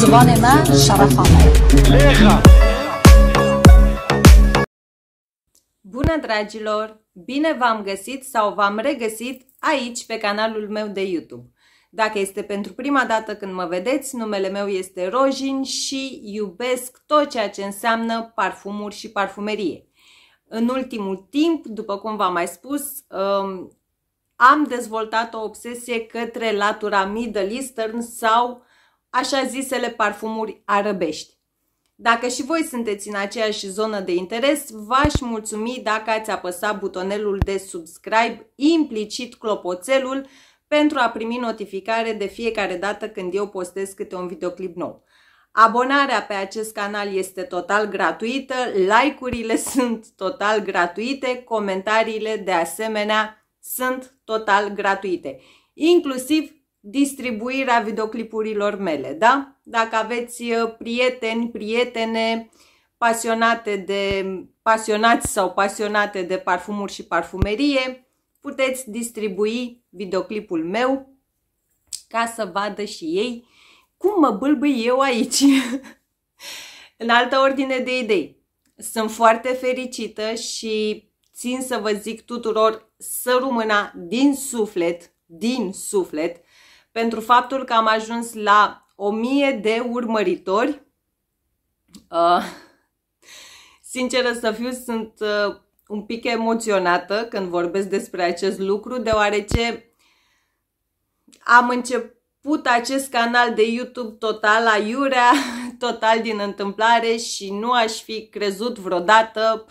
زبان من Bună dragilor! Bine v-am găsit sau v-am regăsit aici pe canalul meu de YouTube. Dacă este pentru prima dată când mă vedeți, numele meu este Rojin și iubesc tot ceea ce înseamnă parfumuri și parfumerie. În ultimul timp, după cum v-am mai spus, um, am dezvoltat o obsesie către latura Middle Eastern sau așa zisele parfumuri arăbești. Dacă și voi sunteți în aceeași zonă de interes, v-aș mulțumi dacă ați apăsat butonelul de subscribe, implicit clopoțelul, pentru a primi notificare de fiecare dată când eu postez câte un videoclip nou. Abonarea pe acest canal este total gratuită, like-urile sunt total gratuite, comentariile de asemenea sunt total gratuite, inclusiv distribuirea videoclipurilor mele, da? Dacă aveți uh, prieteni, prietene pasionate de pasionați sau pasionate de parfumuri și parfumerie, puteți distribui videoclipul meu ca să vadă și ei cum mă bâlbâi eu aici. În altă ordine de idei, sunt foarte fericită și țin să vă zic tuturor să rămână din suflet, din suflet, pentru faptul că am ajuns la 1000 de urmăritori. Uh, sinceră să fiu, sunt uh, un pic emoționată când vorbesc despre acest lucru, deoarece am început acest canal de YouTube total aiurea, total din întâmplare și nu aș fi crezut vreodată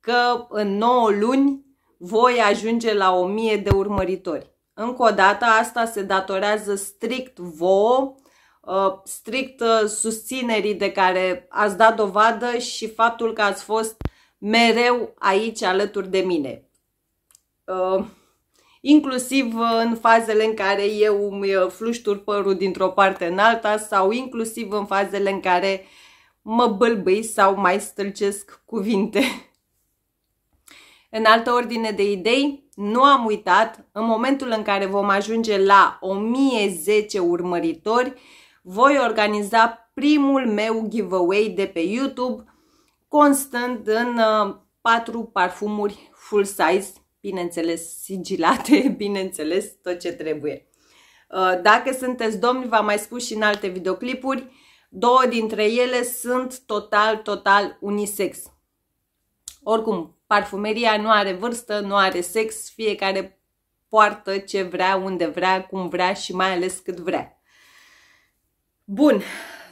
că în 9 luni voi ajunge la 1000 de urmăritori. Încă o dată, asta se datorează strict vouă, uh, strict uh, susținerii de care ați dat dovadă și faptul că ați fost mereu aici alături de mine. Uh, inclusiv în fazele în care eu îmi fluștur părul dintr-o parte în alta sau inclusiv în fazele în care mă bâlbâi sau mai stâlcesc cuvinte. În altă ordine de idei, nu am uitat, în momentul în care vom ajunge la 1010 urmăritori, voi organiza primul meu giveaway de pe YouTube, constând în uh, patru parfumuri full size, bineînțeles sigilate, bineînțeles tot ce trebuie. Uh, dacă sunteți domni, v-am mai spus și în alte videoclipuri, două dintre ele sunt total, total unisex. Oricum, Parfumeria nu are vârstă, nu are sex, fiecare poartă ce vrea, unde vrea, cum vrea și mai ales cât vrea. Bun,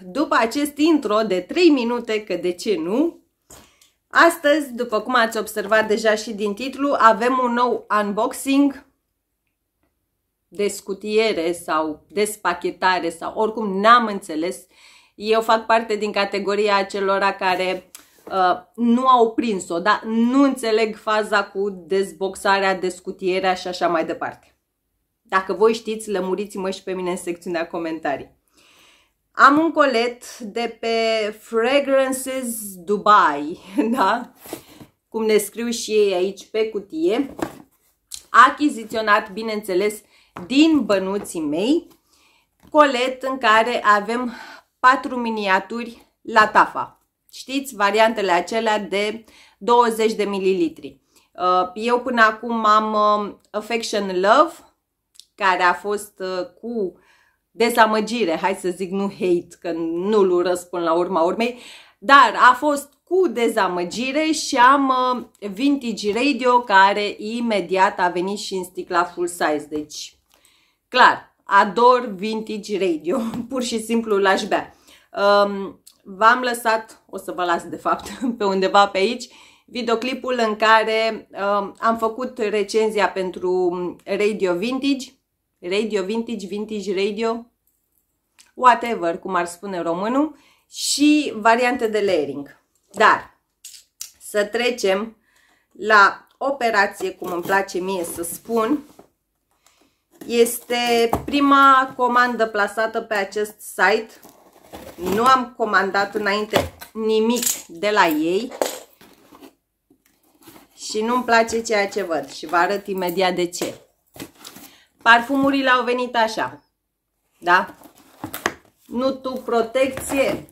după acest intro de 3 minute, că de ce nu, astăzi, după cum ați observat deja și din titlu, avem un nou unboxing, scutiere sau despachetare sau oricum n-am înțeles. Eu fac parte din categoria acelora care Uh, nu au prins-o, dar nu înțeleg faza cu dezboxarea, descutierea și așa mai departe. Dacă voi știți, lămuriți-mă și pe mine în secțiunea comentarii. Am un colet de pe Fragrances Dubai, da? Cum ne scriu și ei aici pe cutie. Achiziționat, bineînțeles, din bănuții mei. Colet în care avem patru miniaturi la tafa. Știți, variantele acelea de 20 de mililitri. Uh, eu până acum am uh, Affection Love, care a fost uh, cu dezamăgire, hai să zic nu hate, că nu-l urăsc până la urma urmei, dar a fost cu dezamăgire și am Vintage Radio care imediat a venit și în sticla full size, deci clar, ador Vintage Radio, pur și simplu l-aș bea. Um, v-am lăsat, o să vă las de fapt pe undeva pe aici, videoclipul în care uh, am făcut recenzia pentru Radio Vintage, Radio Vintage, Vintage Radio, whatever, cum ar spune românul, și variante de layering. Dar să trecem la operație, cum îmi place mie să spun, este prima comandă plasată pe acest site nu am comandat înainte nimic de la ei și nu-mi place ceea ce văd și vă arăt imediat de ce. Parfumurile au venit așa, da? Nu tu protecție,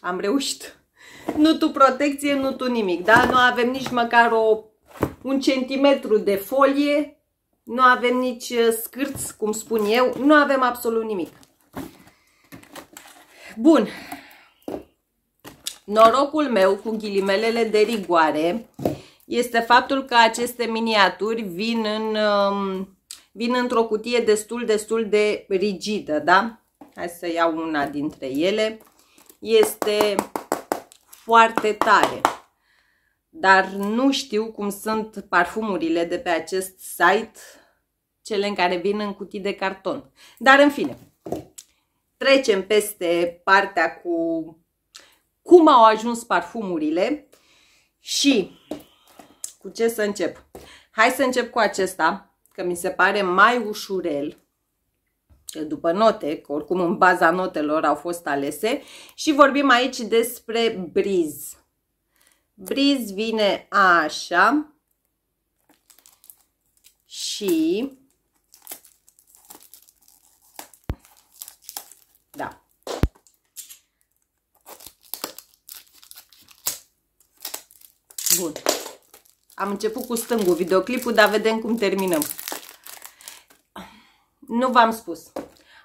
am reușit. Nu tu protecție, nu tu nimic, da? Nu avem nici măcar o, un centimetru de folie, nu avem nici uh, scârți, cum spun eu, nu avem absolut nimic. Bun. Norocul meu, cu ghilimelele de rigoare, este faptul că aceste miniaturi vin, în, um, vin într-o cutie destul, destul de rigidă, da? Hai să iau una dintre ele. Este foarte tare dar nu știu cum sunt parfumurile de pe acest site, cele în care vin în cutii de carton. Dar în fine, trecem peste partea cu cum au ajuns parfumurile și cu ce să încep. Hai să încep cu acesta, că mi se pare mai ușurel că după note, că oricum în baza notelor au fost alese și vorbim aici despre briz. Briz vine așa și Da. Bun. Am început cu stângul videoclipul, dar vedem cum terminăm. Nu v-am spus.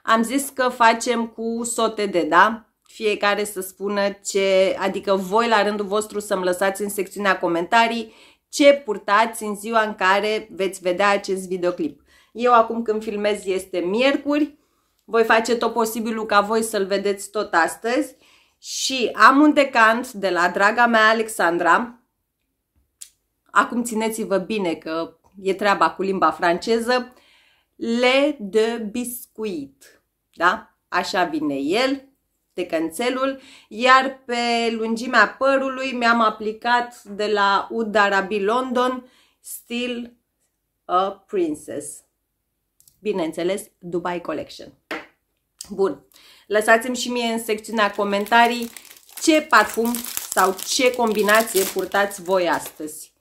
Am zis că facem cu sote de, da? Fiecare să spună ce, adică voi la rândul vostru să-mi lăsați în secțiunea comentarii ce purtați în ziua în care veți vedea acest videoclip. Eu acum când filmez este miercuri, voi face tot posibilul ca voi să-l vedeți tot astăzi. Și am un decant de la draga mea Alexandra. Acum țineți-vă bine că e treaba cu limba franceză. Le de biscuit. Da? Așa vine el, decanțelul. Iar pe lungimea părului mi-am aplicat de la Udarabi London stil a uh, Princess bineînțeles, Dubai Collection. Bun, lăsați-mi și mie în secțiunea comentarii ce parfum sau ce combinație purtați voi astăzi.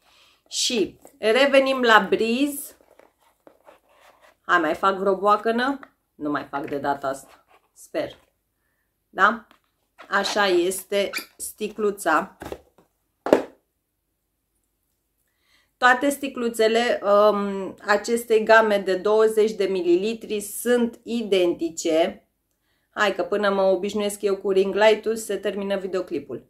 Și revenim la Breeze. Hai, mai fac vreo boacănă? Nu mai fac de data asta. Sper. Da? Așa este sticluța Toate sticluțele um, acestei game de 20 de mililitri sunt identice. Hai că până mă obișnuiesc eu cu ring light-ul se termină videoclipul.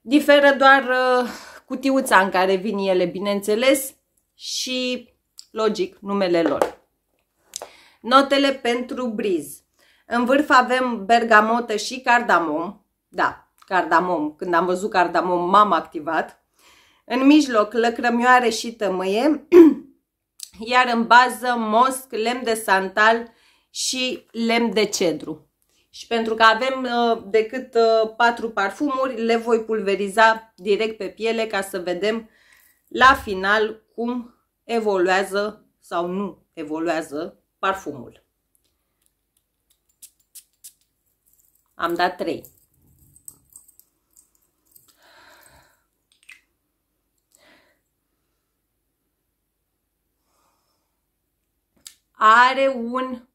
Diferă doar uh, cutiuța în care vin ele, bineînțeles, și logic numele lor. Notele pentru briz. În vârf avem bergamotă și cardamom. Da, cardamom. Când am văzut cardamom m-am activat. În mijloc lăcrămioare și tămâie, iar în bază mosc, lemn de santal și lemn de cedru. Și pentru că avem uh, decât uh, patru parfumuri, le voi pulveriza direct pe piele ca să vedem la final cum evoluează sau nu evoluează parfumul. Am dat 3. are un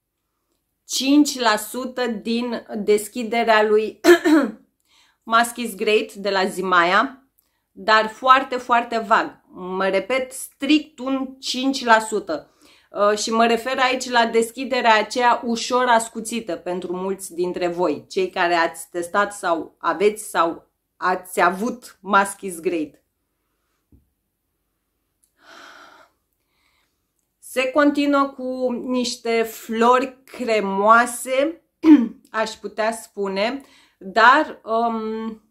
5% din deschiderea lui Mask is Great de la Zimaia, dar foarte, foarte vag. Mă repet, strict un 5%. Uh, și mă refer aici la deschiderea aceea ușor ascuțită pentru mulți dintre voi, cei care ați testat sau aveți sau ați avut Mask is Great. Se continuă cu niște flori cremoase, aș putea spune, dar um,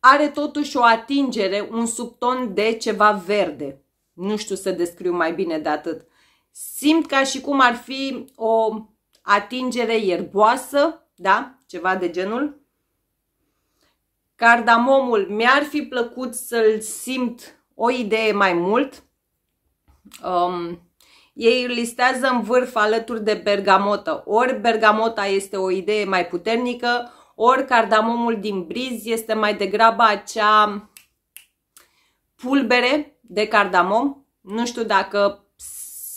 are totuși o atingere, un subton de ceva verde. Nu știu să descriu mai bine de atât. Simt ca și cum ar fi o atingere ierboasă, da? Ceva de genul. Cardamomul mi-ar fi plăcut să-l simt o idee mai mult. Um, ei listează în vârf alături de bergamotă. Ori bergamota este o idee mai puternică, ori cardamomul din briz este mai degrabă acea pulbere de cardamom. Nu știu dacă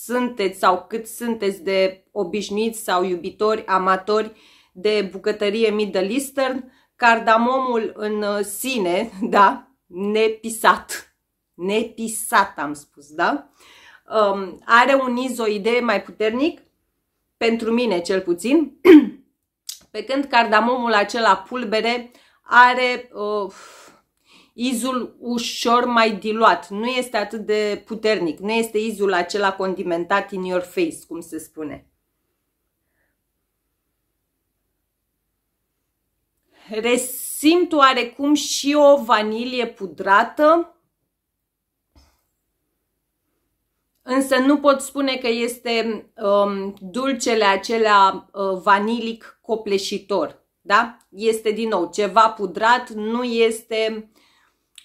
sunteți sau cât sunteți de obișnuiți sau iubitori, amatori de bucătărie Middle Eastern, cardamomul în uh, sine, da, nepisat, nepisat am spus, da, uh, um, are un izoide mai puternic, pentru mine cel puțin, pe când cardamomul acela pulbere are uh, izul ușor mai diluat, nu este atât de puternic, nu este izul acela condimentat in your face, cum se spune. Resimt oarecum și o vanilie pudrată, însă nu pot spune că este um, dulcele acela uh, vanilic copleșitor, da? Este din nou ceva pudrat, nu este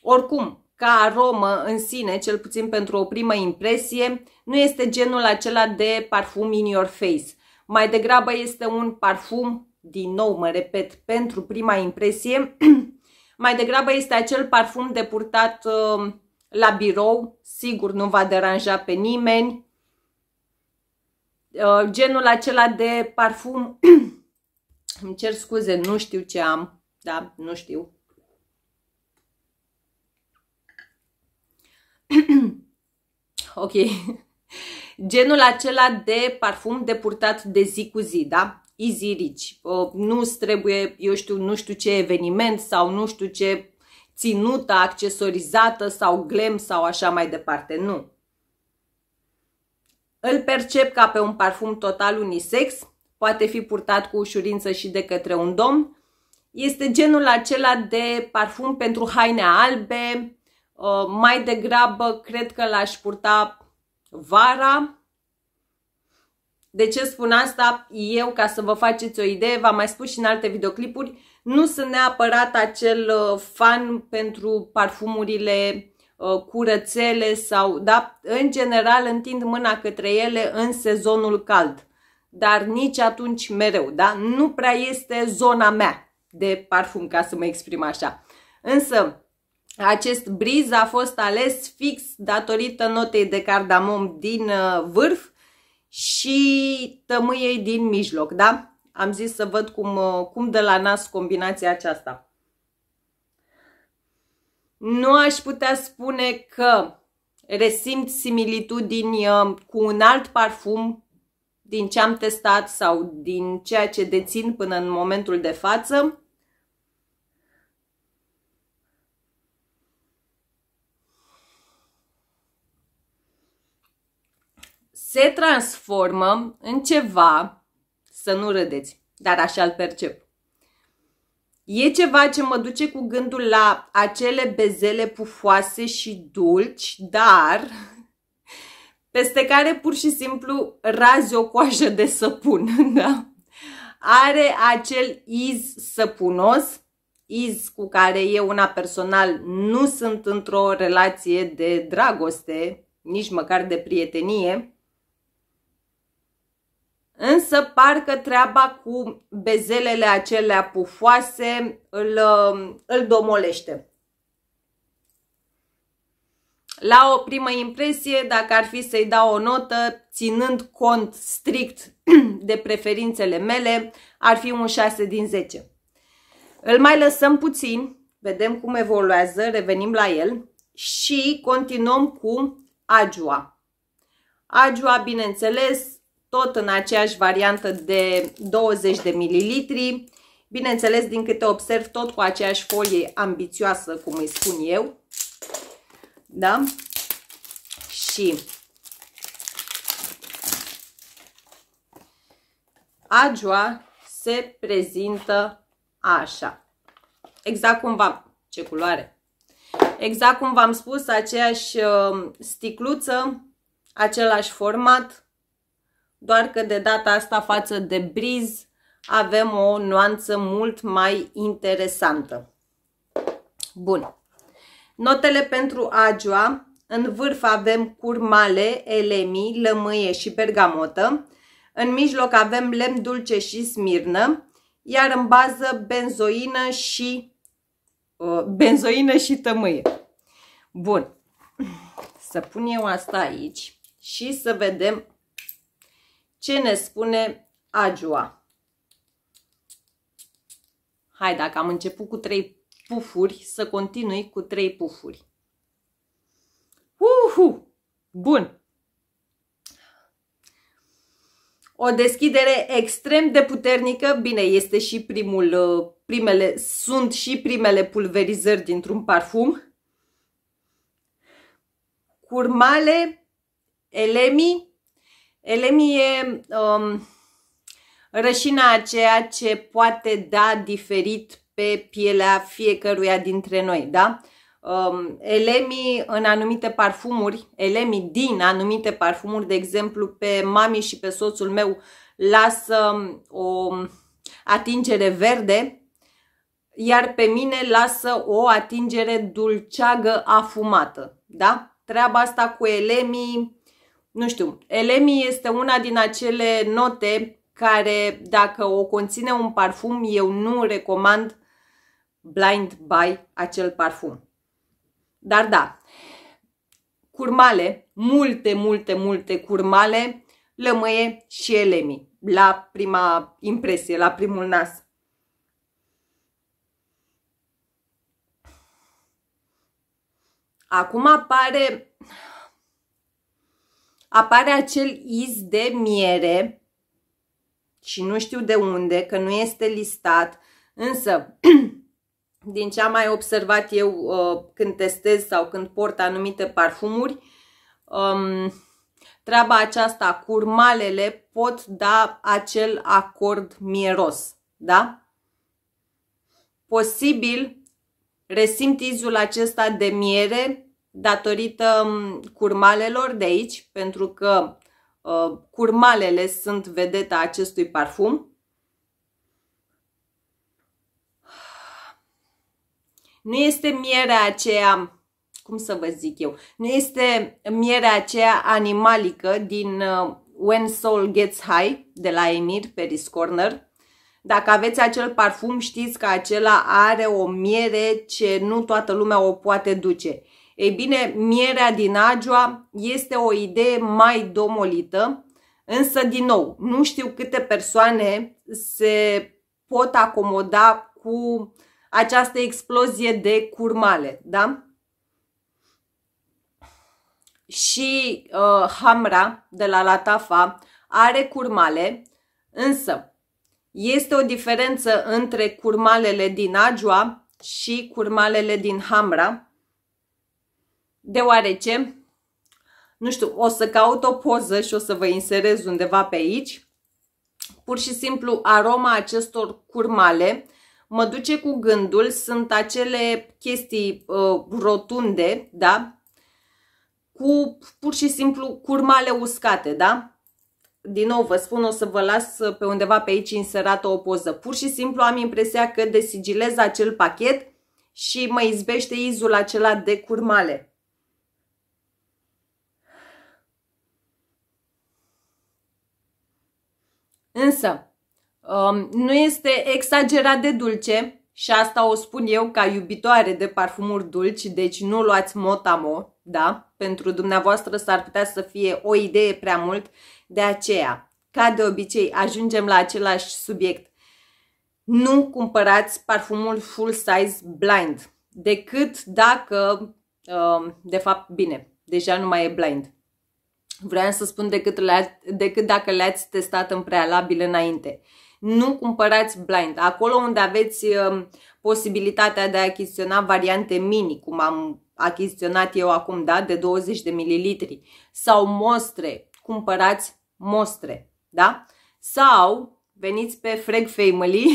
oricum ca aromă în sine, cel puțin pentru o primă impresie, nu este genul acela de parfum in your face. Mai degrabă este un parfum, din nou mă repet, pentru prima impresie, mai degrabă este acel parfum de purtat uh, la birou, sigur nu va deranja pe nimeni. Uh, genul acela de parfum, îmi cer scuze, nu știu ce am, da, nu știu. ok. Genul acela de parfum de purtat de zi cu zi, da? Easy rich. Uh, nu trebuie, eu știu, nu știu ce eveniment sau nu știu ce ținută, accesorizată sau glam sau așa mai departe. Nu. Îl percep ca pe un parfum total unisex, poate fi purtat cu ușurință și de către un domn. Este genul acela de parfum pentru haine albe, uh, mai degrabă cred că l-aș purta vara. De ce spun asta? Eu, ca să vă faceți o idee, v-am mai spus și în alte videoclipuri, nu sunt neapărat acel uh, fan pentru parfumurile uh, curățele sau, da, în general întind mâna către ele în sezonul cald, dar nici atunci mereu, da? Nu prea este zona mea de parfum, ca să mă exprim așa. Însă, acest briz a fost ales fix datorită notei de cardamom din uh, vârf și tămâiei din mijloc, da? Am zis să văd cum, uh, cum de la nas combinația aceasta. Nu aș putea spune că resimt similitudini uh, cu un alt parfum din ce am testat sau din ceea ce dețin până în momentul de față. Se transformă în ceva să nu râdeți, dar așa îl percep. E ceva ce mă duce cu gândul la acele bezele pufoase și dulci, dar peste care pur și simplu razi o coajă de săpun, da? Are acel iz săpunos, iz cu care eu una personal nu sunt într-o relație de dragoste, nici măcar de prietenie, Însă parcă treaba cu bezelele acelea pufoase îl, um, îl domolește. La o primă impresie, dacă ar fi să-i dau o notă, ținând cont strict de preferințele mele, ar fi un 6 din 10. Îl mai lăsăm puțin, vedem cum evoluează, revenim la el și continuăm cu Ajua. Ajua, bineînțeles, tot în aceeași variantă de 20 de mililitri. Bineînțeles, din câte observ, tot cu aceeași folie ambițioasă, cum îi spun eu. Da? Și Agioa se prezintă așa. Exact cum v-am... Ce culoare! Exact cum v-am spus, aceeași uh, sticluță, același format, doar că de data asta față de briz avem o nuanță mult mai interesantă. Bun. Notele pentru agioa. În vârf avem curmale, elemi, lămâie și bergamotă. În mijloc avem lemn dulce și smirnă, iar în bază benzoină și uh, benzoină și tămâie. Bun. Să pun eu asta aici și să vedem ce ne spune Agiua? Hai, dacă am început cu trei pufuri, să continui cu trei pufuri. Uhu! Bun! O deschidere extrem de puternică, bine, este și primul, uh, primele, sunt și primele pulverizări dintr-un parfum. Curmale, elemii, Elemii e um, rășina aceea ce poate da diferit pe pielea fiecăruia dintre noi, da? Um, elemii în anumite parfumuri, elemii din anumite parfumuri, de exemplu pe mami și pe soțul meu lasă o um, atingere verde, iar pe mine lasă o atingere dulceagă afumată, da? Treaba asta cu elemii nu știu, Elemi este una din acele note care dacă o conține un parfum, eu nu recomand blind buy acel parfum. Dar da, curmale, multe, multe, multe curmale, lămâie și elemi la prima impresie, la primul nas. Acum apare apare acel iz de miere și nu știu de unde, că nu este listat, însă din ce am mai observat eu uh, când testez sau când port anumite parfumuri, um, treaba aceasta, curmalele pot da acel acord mieros, da? Posibil resimt izul acesta de miere datorită curmalelor de aici, pentru că ă, curmalele sunt vedeta acestui parfum. Nu este mierea aceea, cum să vă zic eu, nu este mierea aceea animalică din ă, When Soul Gets High de la Emir Peris Corner. Dacă aveți acel parfum, știți că acela are o miere ce nu toată lumea o poate duce. Ei bine, mierea din Agioa este o idee mai domolită, însă, din nou, nu știu câte persoane se pot acomoda cu această explozie de curmale, da? Și uh, Hamra de la Latafa are curmale, însă este o diferență între curmalele din Ajua și curmalele din Hamra, deoarece, nu știu, o să caut o poză și o să vă inserez undeva pe aici. Pur și simplu aroma acestor curmale mă duce cu gândul, sunt acele chestii uh, rotunde, da? Cu pur și simplu curmale uscate, da? din nou vă spun, o să vă las pe undeva pe aici inserată o poză. Pur și simplu am impresia că desigilez acel pachet și mă izbește izul acela de curmale. Însă, um, nu este exagerat de dulce și asta o spun eu ca iubitoare de parfumuri dulci, deci nu luați motamo, da? Pentru dumneavoastră s-ar putea să fie o idee prea mult, de aceea, ca de obicei, ajungem la același subiect. Nu cumpărați parfumul full size blind, decât dacă, um, de fapt, bine, deja nu mai e blind. Vreau să spun decât, le decât dacă le-ați testat în prealabil înainte. Nu cumpărați blind. Acolo unde aveți um, posibilitatea de a achiziționa variante mini, cum am achiziționat eu acum, da, de 20 de mililitri, sau mostre, cumpărați mostre, da? Sau veniți pe Frag Family,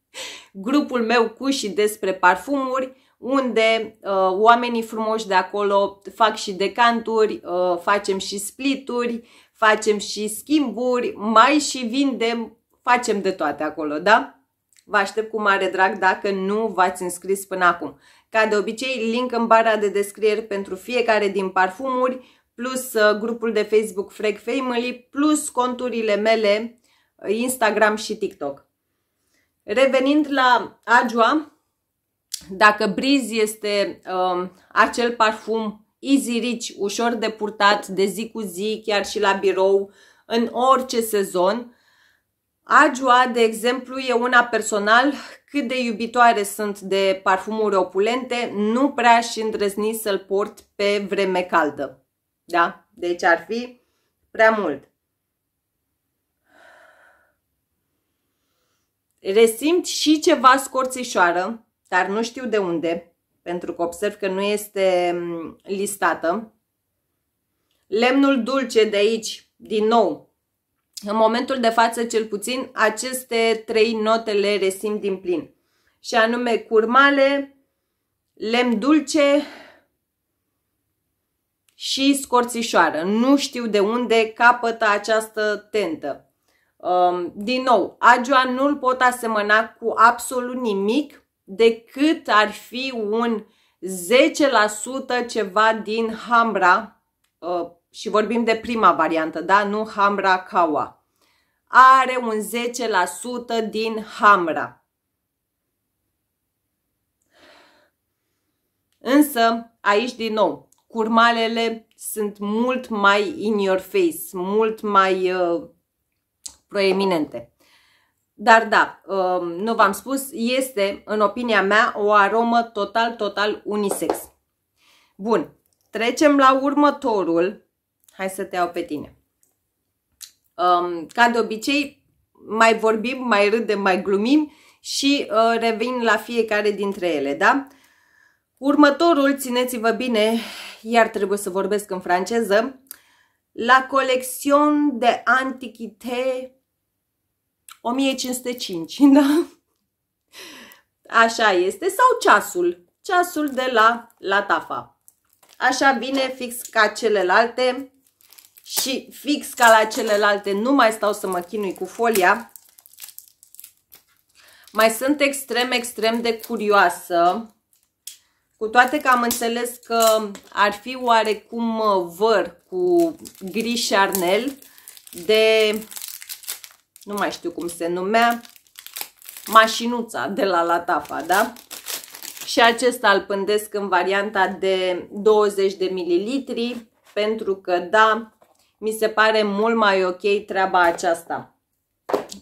grupul meu cu și despre parfumuri, unde uh, oamenii frumoși de acolo fac și decanturi, uh, facem și splituri, facem și schimburi, mai și vindem, facem de toate acolo, da? Vă aștept cu mare drag dacă nu v-ați înscris până acum. Ca de obicei, link în bara de descriere pentru fiecare din parfumuri, plus uh, grupul de Facebook Frag Family, plus conturile mele uh, Instagram și TikTok. Revenind la Ajua, dacă Briz este uh, acel parfum easy rich, ușor de purtat, de zi cu zi, chiar și la birou, în orice sezon. Ajua, de exemplu, e una personal, cât de iubitoare sunt de parfumuri opulente, nu prea aș îndrăzni să-l port pe vreme caldă. Da? Deci ar fi prea mult. Resimt și ceva scorțișoară, dar nu știu de unde, pentru că observ că nu este mm, listată. Lemnul dulce de aici, din nou, în momentul de față cel puțin, aceste trei note le resimt din plin. Și anume curmale, lemn dulce și scorțișoară. Nu știu de unde capătă această tentă. Um, din nou, agioa nu-l pot asemăna cu absolut nimic decât ar fi un 10% ceva din Hambra, uh, și vorbim de prima variantă, da? nu Hambra Kawa, are un 10% din Hambra. Însă, aici din nou, curmalele sunt mult mai in your face, mult mai uh, proeminente. Dar da, um, nu v-am spus, este, în opinia mea, o aromă total, total unisex. Bun, trecem la următorul. Hai să te iau pe tine. Um, ca de obicei, mai vorbim, mai râdem, mai glumim și uh, revin la fiecare dintre ele, da? Următorul, țineți-vă bine, iar trebuie să vorbesc în franceză, la colecțion de antichite 1505, da? Așa este. Sau ceasul. Ceasul de la Latafa. Așa vine fix ca celelalte și fix ca la celelalte nu mai stau să mă chinui cu folia. Mai sunt extrem, extrem de curioasă. Cu toate că am înțeles că ar fi oarecum uh, văr cu gri șarnel de nu mai știu cum se numea, mașinuța de la Latafa, da? Și acesta îl pândesc în varianta de 20 de mililitri, pentru că, da, mi se pare mult mai ok treaba aceasta.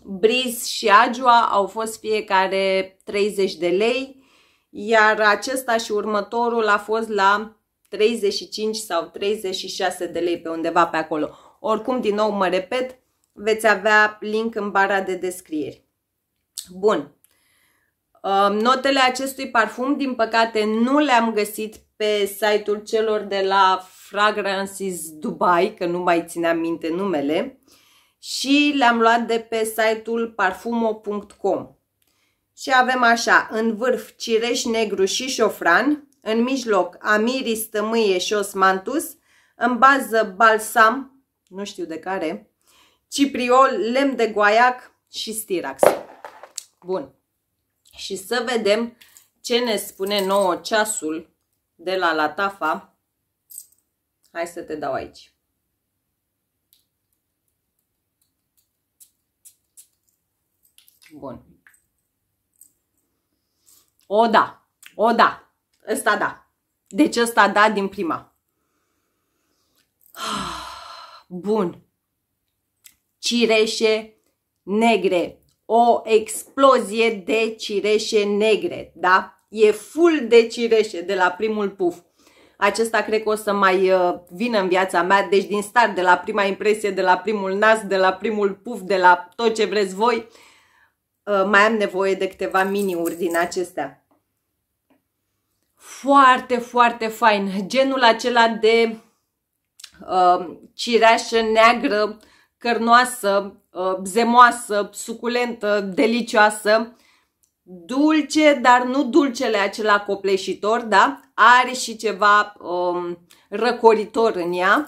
Briz și Agiua au fost fiecare 30 de lei, iar acesta și următorul a fost la 35 sau 36 de lei pe undeva pe acolo. Oricum, din nou mă repet, veți avea link în bara de descrieri. Bun. Um, notele acestui parfum, din păcate, nu le-am găsit pe site-ul celor de la Fragrances Dubai, că nu mai țineam minte numele, și le-am luat de pe site-ul parfumo.com. Și avem așa, în vârf cireș negru și șofran, în mijloc amiris, tămâie și osmantus, în bază balsam, nu știu de care, cipriol, lemn de guaiac și stirax. Bun. Și să vedem ce ne spune nouă ceasul de la Latafa. Hai să te dau aici. Bun. O da, o da, ăsta da. Deci ăsta da din prima. Bun cireșe negre. O explozie de cireșe negre, da? E full de cireșe de la primul puf. Acesta cred că o să mai uh, vină în viața mea, deci din start, de la prima impresie, de la primul nas, de la primul puf, de la tot ce vreți voi, uh, mai am nevoie de câteva mini-uri din acestea. Foarte, foarte fain. Genul acela de uh, cireașă neagră cărnoasă, ă, zemoasă, suculentă, delicioasă, dulce, dar nu dulcele acela copleșitor, da? Are și ceva um, răcoritor în ea.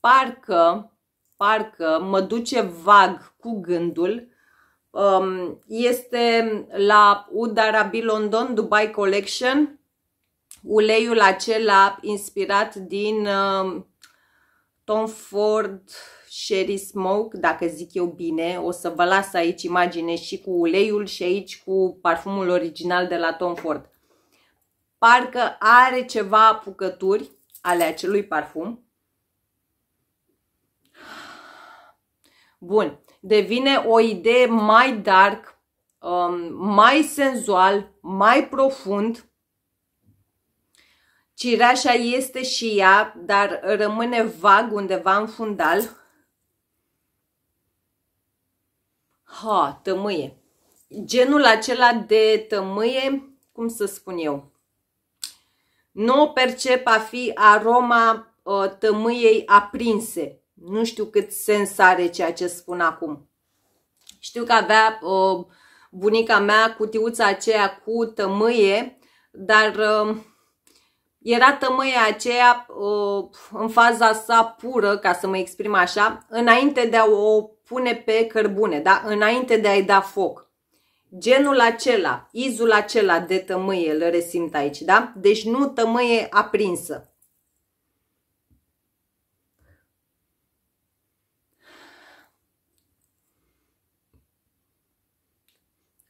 Parcă, parcă mă duce vag cu gândul um, este la Udara London Dubai Collection uleiul acela inspirat din uh, Tom Ford Sherry Smoke, dacă zic eu bine. O să vă las aici imagine și cu uleiul și aici cu parfumul original de la Tom Ford. Parcă are ceva apucături ale acelui parfum. Bun, devine o idee mai dark, um, mai senzual, mai profund Cireașa este și ea, dar rămâne vag undeva în fundal. Ha, tămâie. Genul acela de tămâie, cum să spun eu, nu percep a fi aroma uh, tămâiei aprinse. Nu știu cât sens are ceea ce spun acum. Știu că avea uh, bunica mea cutiuța aceea cu tămâie, dar... Uh, era tămâia aceea uh, în faza sa pură, ca să mă exprim așa, înainte de a o pune pe cărbune, da? înainte de a-i da foc. Genul acela, izul acela de tămâie îl resimt aici, da? Deci nu tămâie aprinsă.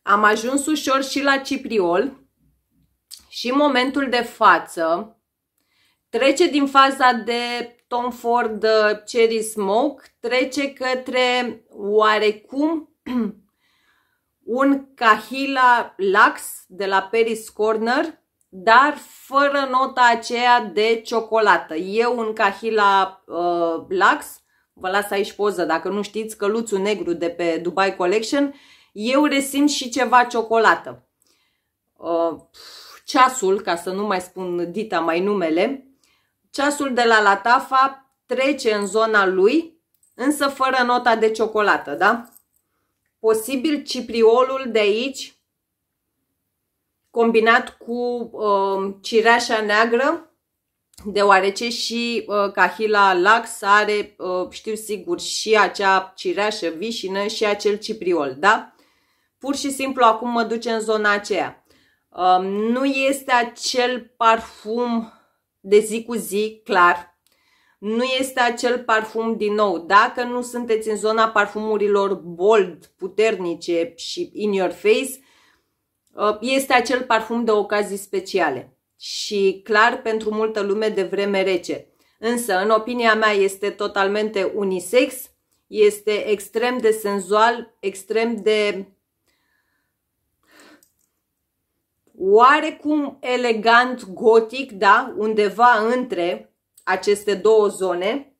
Am ajuns ușor și la cipriol, și în momentul de față trece din faza de Tom Ford uh, Cherry Smoke, trece către oarecum un cahila lux de la Paris Corner, dar fără nota aceea de ciocolată. Eu un cahila uh, Lux, vă las aici poză dacă nu știți, căluțul negru de pe Dubai Collection, eu resimt și ceva ciocolată. Uh, ceasul, ca să nu mai spun dita mai numele, ceasul de la Latafa trece în zona lui, însă fără nota de ciocolată, da? Posibil cipriolul de aici, combinat cu uh, cireașa neagră, deoarece și uh, Cahila Lax are, uh, știu sigur, și acea cireașă vișină și acel cipriol, da? Pur și simplu acum mă duce în zona aceea. Um, nu este acel parfum de zi cu zi, clar. Nu este acel parfum din nou. Dacă nu sunteți în zona parfumurilor bold, puternice și in your face, uh, este acel parfum de ocazii speciale și clar pentru multă lume de vreme rece. Însă, în opinia mea, este totalmente unisex, este extrem de senzual, extrem de oarecum elegant gotic, da, undeva între aceste două zone.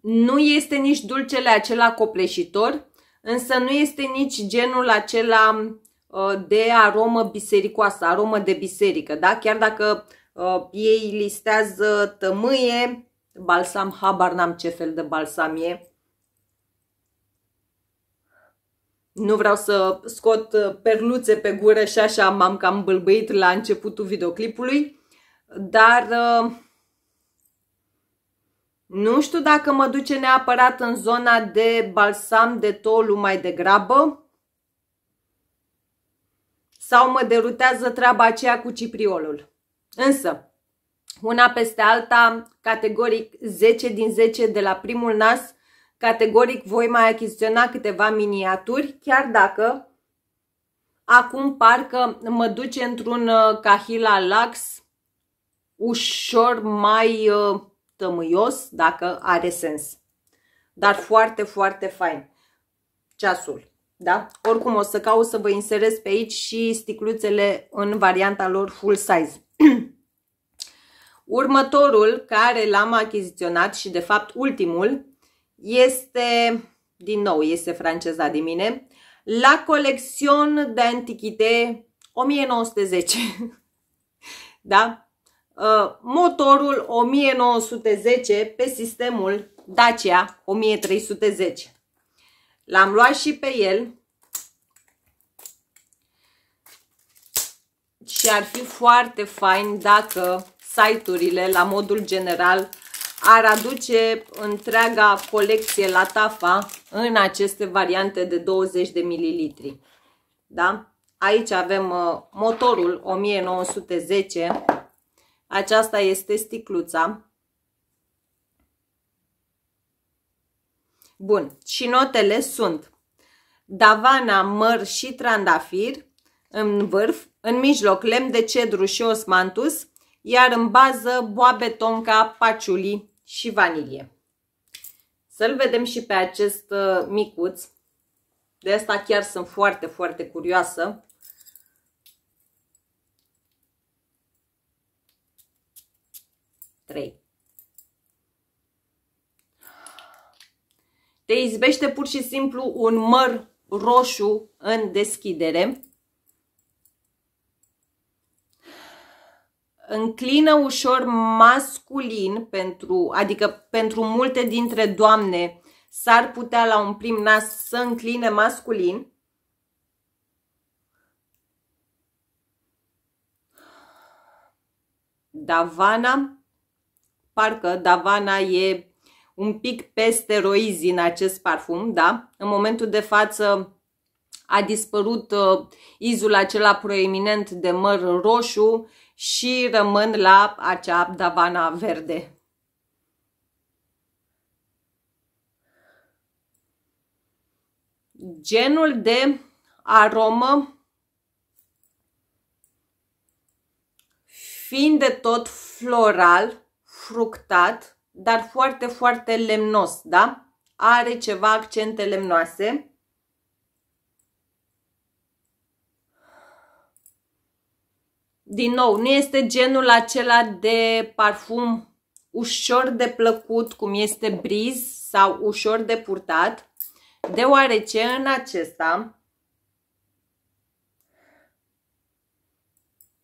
Nu este nici dulcele acela copleșitor, însă nu este nici genul acela uh, de aromă bisericoasă, aromă de biserică, da? Chiar dacă uh, ei listează tămâie, balsam, habar n-am ce fel de balsam e, Nu vreau să scot uh, perluțe pe gură și așa m-am cam bâlbâit la începutul videoclipului, dar uh, nu știu dacă mă duce neapărat în zona de balsam de tolu mai degrabă sau mă derutează treaba aceea cu cipriolul. Însă, una peste alta, categoric 10 din 10 de la primul nas, Categoric voi mai achiziționa câteva miniaturi, chiar dacă acum parcă mă duce într-un Cahila uh, Lux ușor mai uh, tămâios, dacă are sens. Dar foarte, foarte fain ceasul. Da? Oricum o să caut să vă inserez pe aici și sticluțele în varianta lor full size. Următorul care l-am achiziționat și de fapt ultimul este, din nou, este franceza de mine, La Collection Antichite 1910. da? Uh, motorul 1910 pe sistemul Dacia 1310. L-am luat și pe el și ar fi foarte fain dacă site-urile, la modul general, ar aduce întreaga colecție la tafa în aceste variante de 20 de mililitri. Da? Aici avem uh, motorul 1910. Aceasta este sticluța. Bun, și notele sunt davana, măr și trandafir în vârf, în mijloc lemn de cedru și osmantus, iar în bază boabe, tonca, paciulii și vanilie. Să-l vedem și pe acest uh, micuț. De asta chiar sunt foarte, foarte curioasă. Trei. Te izbește pur și simplu un măr roșu în deschidere. înclină ușor masculin, pentru, adică pentru multe dintre doamne s-ar putea la un prim nas să încline masculin. Davana, parcă Davana e un pic peste roizi în acest parfum, da? În momentul de față a dispărut uh, izul acela proeminent de măr roșu, și rămân la acea davana verde. Genul de aromă fiind de tot floral, fructat, dar foarte, foarte lemnos, da? Are ceva accente lemnoase. din nou, nu este genul acela de parfum ușor de plăcut, cum este briz sau ușor de purtat, deoarece în acesta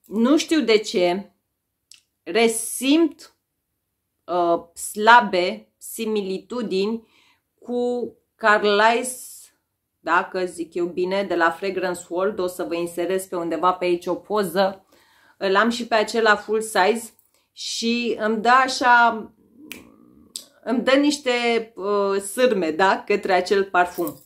nu știu de ce, resimt uh, slabe similitudini cu Carlisle, dacă zic eu bine, de la Fragrance World, o să vă inserez pe undeva pe aici o poză îl am și pe acela full size și îmi dă așa, îmi dă niște uh, sârme, da, către acel parfum.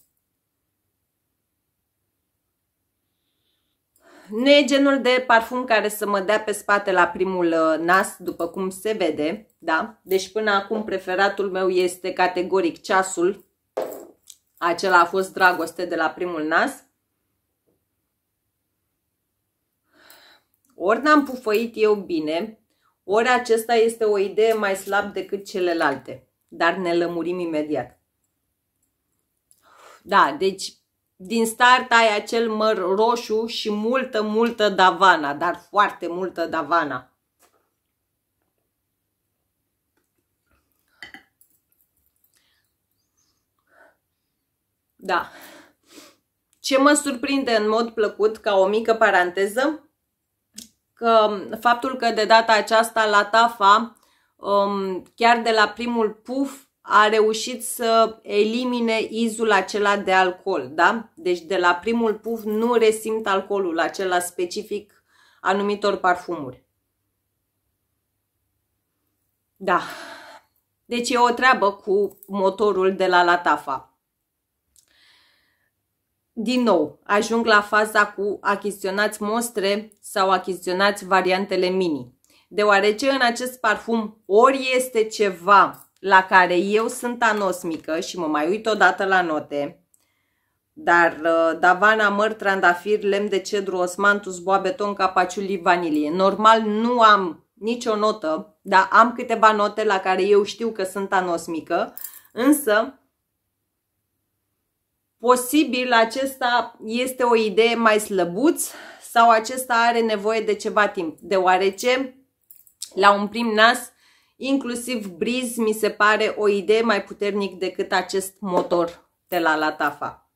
Nu e genul de parfum care să mă dea pe spate la primul uh, nas, după cum se vede, da? Deci până acum preferatul meu este categoric ceasul. Acela a fost dragoste de la primul nas. Ori n-am pufăit eu bine, ori acesta este o idee mai slab decât celelalte, dar ne lămurim imediat. Da, deci din start ai acel măr roșu și multă, multă davana, dar foarte multă davana. Da. Ce mă surprinde în mod plăcut, ca o mică paranteză, că faptul că de data aceasta la TAFA, um, chiar de la primul puf, a reușit să elimine izul acela de alcool, da? Deci de la primul puf nu resimt alcoolul acela specific anumitor parfumuri. Da. Deci e o treabă cu motorul de la Latafa. Din nou, ajung la faza cu achiziționați mostre sau achiziționați variantele mini. Deoarece în acest parfum ori este ceva la care eu sunt anosmică și mă mai uit odată la note, dar uh, davana, măr, trandafir, lemn de cedru, osmantus, boabeton, capaciuli, vanilie. Normal nu am nicio notă, dar am câteva note la care eu știu că sunt anosmică, însă Posibil acesta este o idee mai slăbuț sau acesta are nevoie de ceva timp, deoarece la un prim nas, inclusiv briz, mi se pare o idee mai puternic decât acest motor de la Latafa.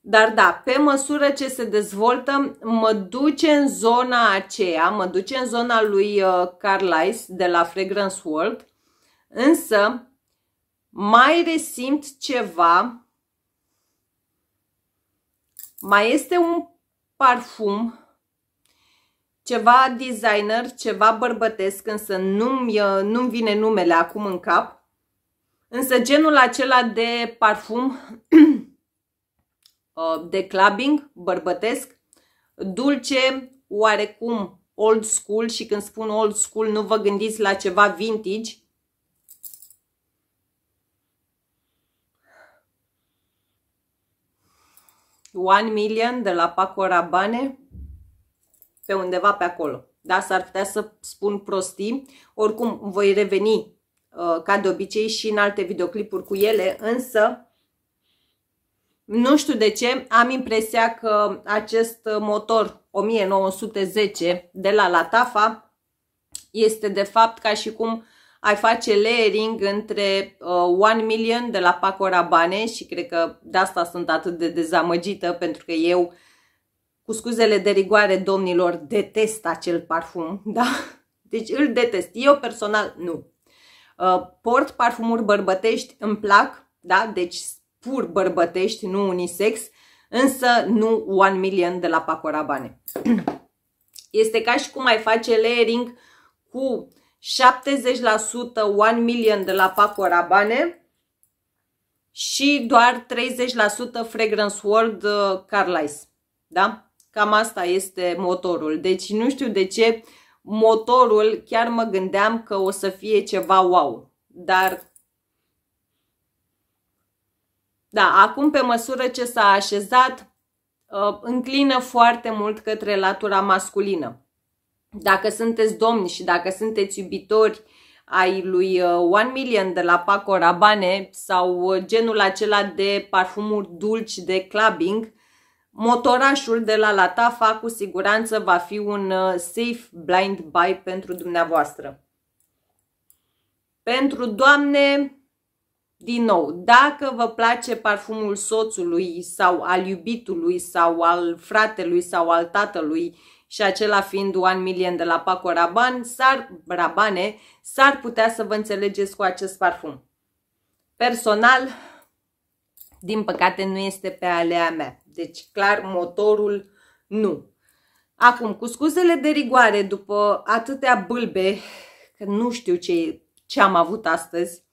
Dar da, pe măsură ce se dezvoltă, mă duce în zona aceea, mă duce în zona lui uh, Carlis de la Fragrance World, însă mai resimt ceva mai este un parfum, ceva designer, ceva bărbătesc, însă nu-mi uh, nu vine numele acum în cap. Însă genul acela de parfum, uh, de clubbing, bărbătesc, dulce, oarecum old school și când spun old school nu vă gândiți la ceva vintage, One Million de la Paco Rabanne, pe undeva pe acolo. Da, s-ar putea să spun prostii. Oricum, voi reveni uh, ca de obicei și în alte videoclipuri cu ele, însă nu știu de ce, am impresia că acest motor 1910 de la Latafa este de fapt ca și cum ai face layering între uh, 1 Million de la Paco Rabanne și cred că de asta sunt atât de dezamăgită pentru că eu, cu scuzele de rigoare domnilor, detest acel parfum, da? Deci îl detest. Eu personal nu. Uh, port parfumuri bărbătești, îmi plac, da? Deci pur bărbătești, nu unisex, însă nu 1 Million de la Paco Rabanne. Este ca și cum ai face layering cu 70% One Million de la Paco Rabanne și doar 30% Fragrance World uh, Carlisle. Da? Cam asta este motorul. Deci nu știu de ce motorul, chiar mă gândeam că o să fie ceva wow. Dar da, acum pe măsură ce s-a așezat, uh, înclină foarte mult către latura masculină. Dacă sunteți domni și dacă sunteți iubitori ai lui uh, One Million de la Paco Rabanne sau uh, genul acela de parfumuri dulci de clubbing, motorașul de la Latafa cu siguranță va fi un uh, safe blind buy pentru dumneavoastră. Pentru doamne, din nou, dacă vă place parfumul soțului sau al iubitului sau al fratelui sau al tatălui, și acela fiind One Million de la Paco Rabanne, s-ar, Rabane, s-ar putea să vă înțelegeți cu acest parfum. Personal, din păcate nu este pe alea mea, deci clar motorul nu. Acum, cu scuzele de rigoare, după atâtea bâlbe, că nu știu ce, ce am avut astăzi,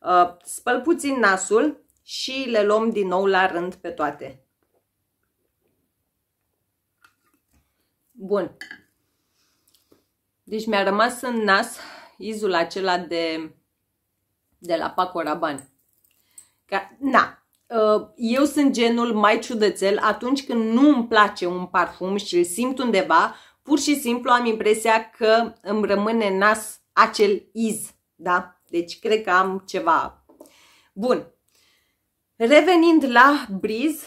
uh, spăl puțin nasul și le luăm din nou la rând pe toate. Bun. Deci mi-a rămas în nas izul acela de, de la Paco Rabanne. Ca, na, uh, eu sunt genul mai ciudățel atunci când nu îmi place un parfum și îl simt undeva, pur și simplu am impresia că îmi rămâne nas acel iz, da? Deci cred că am ceva. Bun. Revenind la Breeze,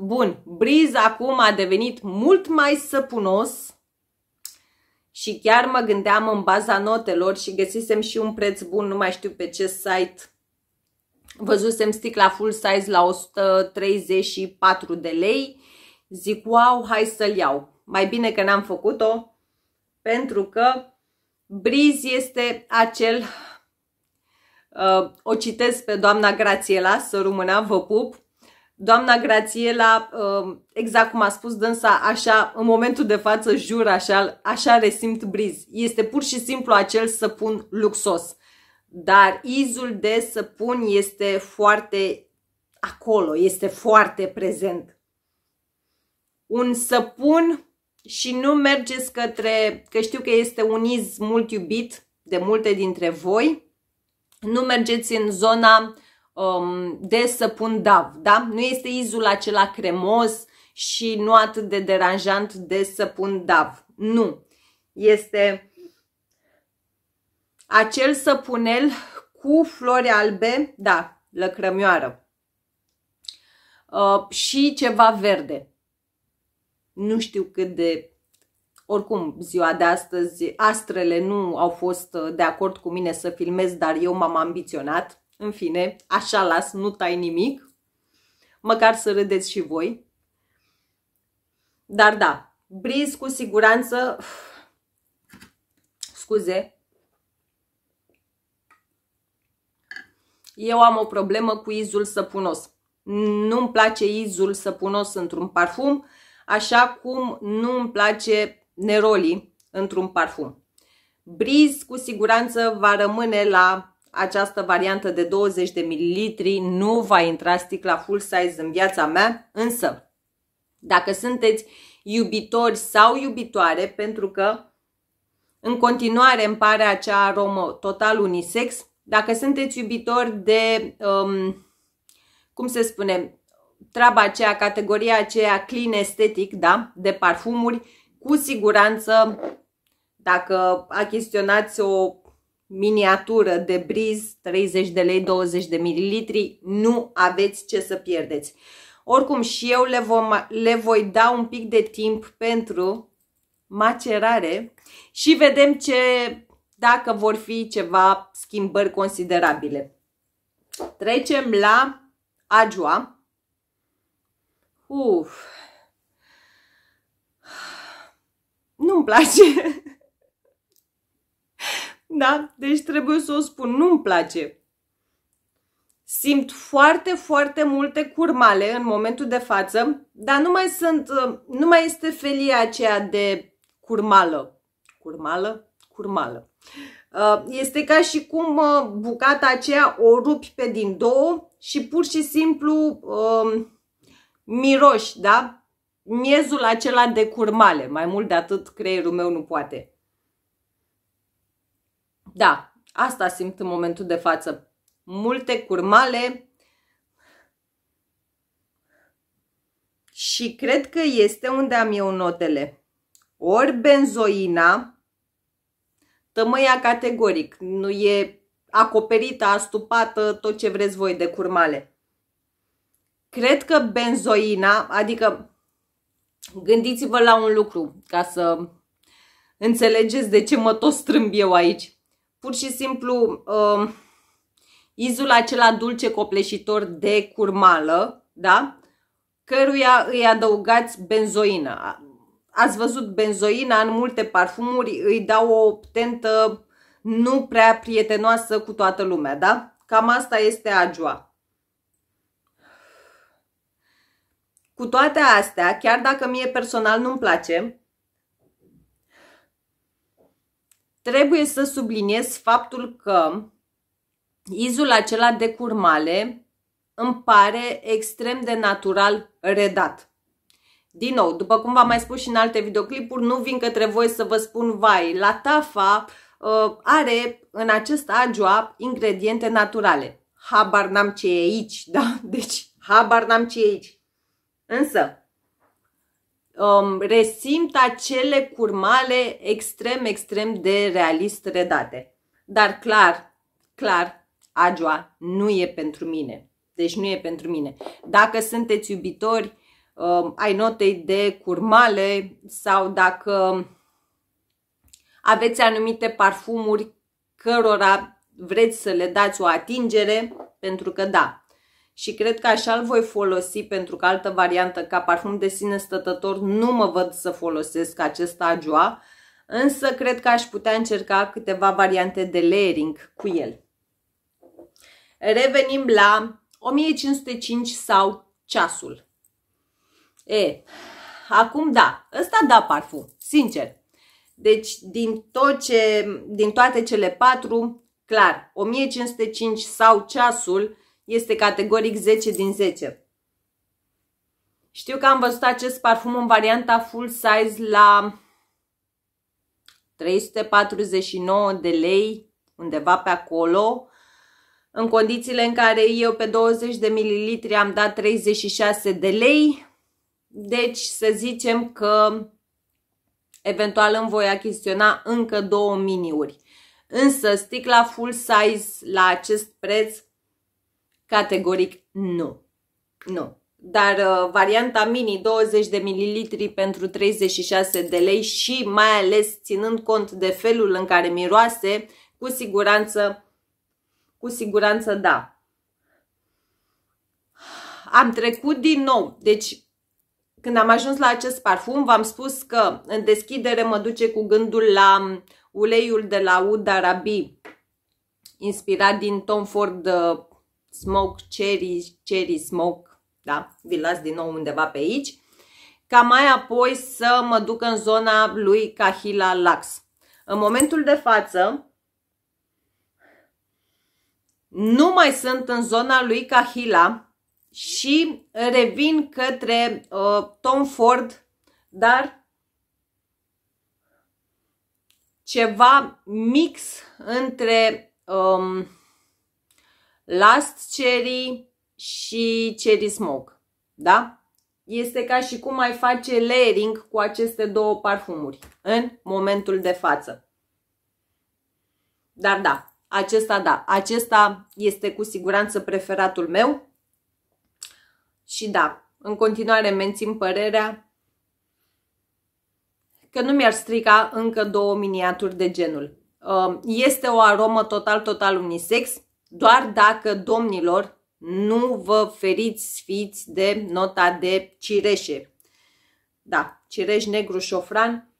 Bun, briz acum a devenit mult mai săpunos și chiar mă gândeam în baza notelor și găsisem și un preț bun, nu mai știu pe ce site. Văzusem sticla full size la 134 de lei. Zic, wow, hai să-l iau. Mai bine că n-am făcut-o, pentru că briz este acel... Uh, o citesc pe doamna Grațiela, să rumâna, vă pup doamna Grațiela, um, exact cum a spus dânsa, așa, în momentul de față, jur, așa, așa resimt briz. Este pur și simplu acel săpun luxos. Dar izul de săpun este foarte acolo, este foarte prezent. Un săpun și nu mergeți către, că știu că este un iz mult iubit de multe dintre voi, nu mergeți în zona uh, um, de săpun DAV, da? Nu este izul acela cremos și nu atât de deranjant de săpun DAV. Nu. Este acel săpunel cu flori albe, da, lăcrămioară, uh, și ceva verde. Nu știu cât de oricum, ziua de astăzi, astrele nu au fost uh, de acord cu mine să filmez, dar eu m-am ambiționat. În fine, așa las, nu tai nimic. Măcar să râdeți și voi. Dar da, briz cu siguranță... Scuze. Eu am o problemă cu izul săpunos. Nu-mi place izul săpunos într-un parfum, așa cum nu mi place neroli într-un parfum. Briz cu siguranță va rămâne la această variantă de 20 de mililitri nu va intra sticla full size în viața mea, însă dacă sunteți iubitori sau iubitoare, pentru că în continuare îmi pare acea aromă total unisex, dacă sunteți iubitori de, um, cum se spune, treaba aceea, categoria aceea clean estetic, da, de parfumuri, cu siguranță, dacă achiziționați o miniatură de briz, 30 de lei, 20 de mililitri, nu aveți ce să pierdeți. Oricum și eu le, vom, le voi da un pic de timp pentru macerare și vedem ce, dacă vor fi ceva schimbări considerabile. Trecem la ajua. Uf. Nu-mi place. Da? Deci trebuie să o spun. Nu-mi place. Simt foarte, foarte multe curmale în momentul de față, dar nu mai, sunt, uh, nu mai este felia aceea de curmală. Curmală? Curmală. Uh, este ca și cum uh, bucata aceea o rupi pe din două și pur și simplu um, miroși, da? Miezul acela de curmale. Mai mult de atât creierul meu nu poate. Da, asta simt în momentul de față. Multe curmale și cred că este unde am eu notele. Ori benzoina, tămâia categoric, nu e acoperită, astupată, tot ce vreți voi de curmale. Cred că benzoina, adică gândiți-vă la un lucru ca să înțelegeți de ce mă tot strâmb eu aici pur și simplu uh, izul acela dulce copleșitor de curmală, da? căruia îi adăugați benzoină. Ați văzut benzoina în multe parfumuri, îi dau o tentă nu prea prietenoasă cu toată lumea, da? Cam asta este agioa. Cu toate astea, chiar dacă mie personal nu-mi place, trebuie să subliniez faptul că izul acela de curmale îmi pare extrem de natural redat. Din nou, după cum v-am mai spus și în alte videoclipuri, nu vin către voi să vă spun, vai, la tafa uh, ă, are în acest agioa ingrediente naturale. Habar n-am ce e aici, da? Deci, habar n-am ce e aici. Însă, um, resimt acele curmale extrem, extrem de realist redate. Dar clar, clar, agioa nu e pentru mine. Deci nu e pentru mine. Dacă sunteți iubitori um, ai notei de curmale sau dacă aveți anumite parfumuri cărora vreți să le dați o atingere, pentru că da, și cred că așa îl voi folosi pentru că altă variantă ca parfum de sine stătător nu mă văd să folosesc acest agioa, însă cred că aș putea încerca câteva variante de layering cu el. Revenim la 1505 sau ceasul. E, acum da, ăsta da parfum, sincer. Deci din, tot ce, din toate cele patru, clar, 1505 sau ceasul este categoric 10 din 10. Știu că am văzut acest parfum în varianta full size la 349 de lei, undeva pe acolo, în condițiile în care eu pe 20 de mililitri am dat 36 de lei. Deci să zicem că eventual îmi voi achiziționa încă două miniuri. Însă sticla full size la acest preț Categoric nu. Nu. Dar uh, varianta mini 20 de ml pentru 36 de lei și mai ales ținând cont de felul în care miroase, cu siguranță, cu siguranță da. Am trecut din nou, deci când am ajuns la acest parfum, v-am spus că în deschidere mă duce cu gândul la um, uleiul de la oud Arabi, inspirat din Tom Ford uh, smoke cherry, cherry smoke, da? Vi las din nou undeva pe aici. Ca mai apoi să mă duc în zona lui Cahila Lax. În momentul de față, nu mai sunt în zona lui Cahila și revin către uh, Tom Ford, dar ceva mix între um, Last Cherry și Cherry Smoke. Da? Este ca și cum ai face layering cu aceste două parfumuri în momentul de față. Dar da, acesta da, acesta este cu siguranță preferatul meu. Și da, în continuare mențin părerea că nu mi-ar strica încă două miniaturi de genul. Este o aromă total, total unisex doar dacă, domnilor, nu vă feriți sfiți de nota de cireșe. Da, cireș negru șofran.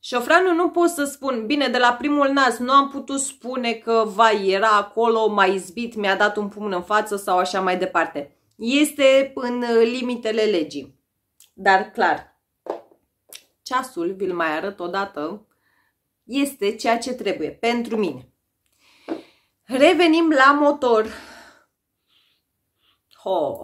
Șofranul nu pot să spun, bine, de la primul nas nu am putut spune că vai, era acolo, m-a izbit, mi-a dat un pumn în față sau așa mai departe. Este în uh, limitele legii. Dar clar, ceasul, vi-l mai arăt odată, este ceea ce trebuie pentru mine. Revenim la motor. Oh.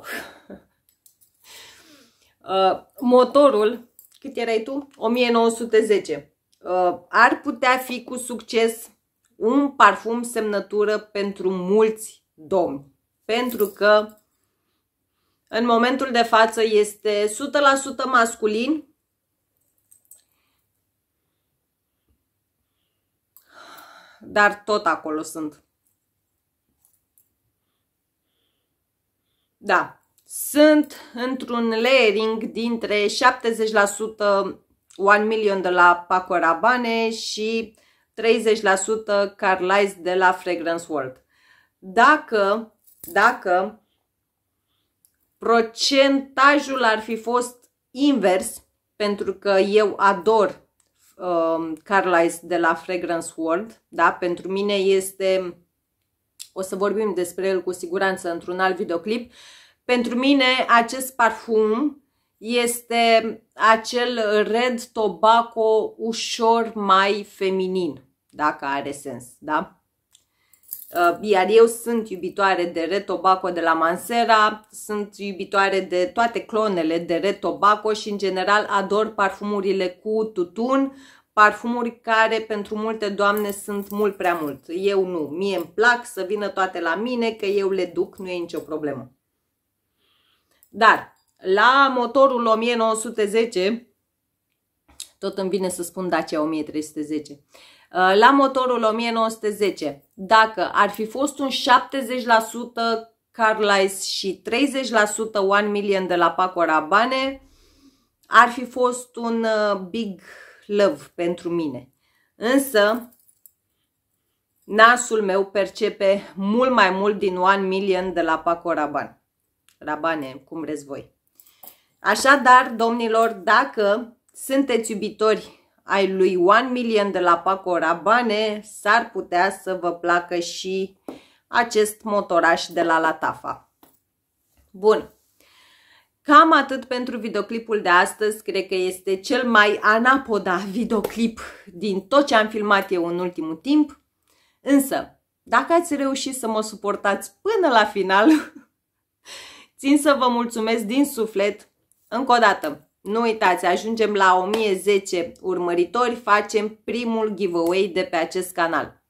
Uh, motorul, cât erai tu? 1910. Uh, ar putea fi cu succes un parfum semnătură pentru mulți domni. Pentru că în momentul de față este 100% masculin. Dar tot acolo sunt Da, sunt într-un layering dintre 70% One Million de la Paco Rabanne și 30% Carlisle de la Fragrance World. Dacă, dacă procentajul ar fi fost invers, pentru că eu ador um, Carlisle de la Fragrance World, da? pentru mine este o să vorbim despre el cu siguranță într-un alt videoclip. Pentru mine acest parfum este acel red tobacco ușor mai feminin, dacă are sens, da? Uh, iar eu sunt iubitoare de Red Tobacco de la Mansera, sunt iubitoare de toate clonele de Red Tobacco și în general ador parfumurile cu tutun, parfumuri care pentru multe doamne sunt mult prea mult. Eu nu. Mie îmi plac să vină toate la mine, că eu le duc, nu e nicio problemă. Dar la motorul 1910, tot îmi vine să spun Dacia 1310, uh, la motorul 1910, dacă ar fi fost un 70% Carlisle și 30% One Million de la Paco Rabanne, ar fi fost un uh, big love pentru mine. Însă, nasul meu percepe mult mai mult din One Million de la Paco Raban. Rabane, cum vreți voi. Așadar, domnilor, dacă sunteți iubitori ai lui One Million de la Paco Rabane, s-ar putea să vă placă și acest motoraș de la Latafa. Bun, Cam atât pentru videoclipul de astăzi, cred că este cel mai anapoda videoclip din tot ce am filmat eu în ultimul timp. Însă, dacă ați reușit să mă suportați până la final, țin să vă mulțumesc din suflet. Încă o dată, nu uitați, ajungem la 1010 urmăritori, facem primul giveaway de pe acest canal.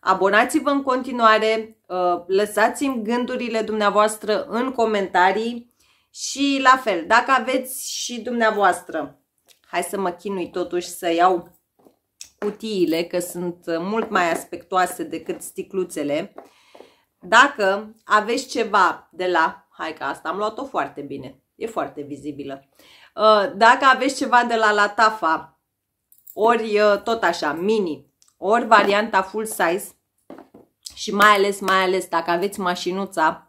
Abonați-vă în continuare, uh, lăsați-mi gândurile dumneavoastră în comentarii, și la fel, dacă aveți și dumneavoastră, hai să mă chinui totuși să iau cutiile, că sunt uh, mult mai aspectoase decât sticluțele. Dacă aveți ceva de la, hai că asta am luat-o foarte bine, e foarte vizibilă. Uh, dacă aveți ceva de la Latafa, ori uh, tot așa, mini, ori varianta full size și mai ales, mai ales dacă aveți mașinuța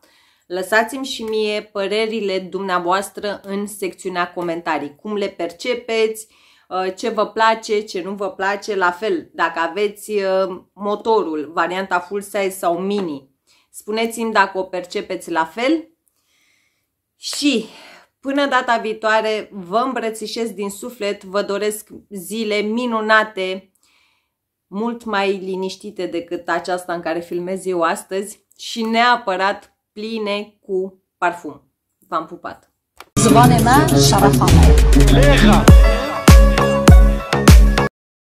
Lăsați-mi și mie părerile dumneavoastră în secțiunea comentarii. Cum le percepeți, uh, ce vă place, ce nu vă place. La fel, dacă aveți uh, motorul, varianta full size sau mini, spuneți-mi dacă o percepeți la fel. Și Până data viitoare, vă îmbrățișez din suflet, vă doresc zile minunate, mult mai liniștite decât aceasta în care filmez eu astăzi și neapărat pline cu parfum. V-am pupat! Zvonena Șarafanoa.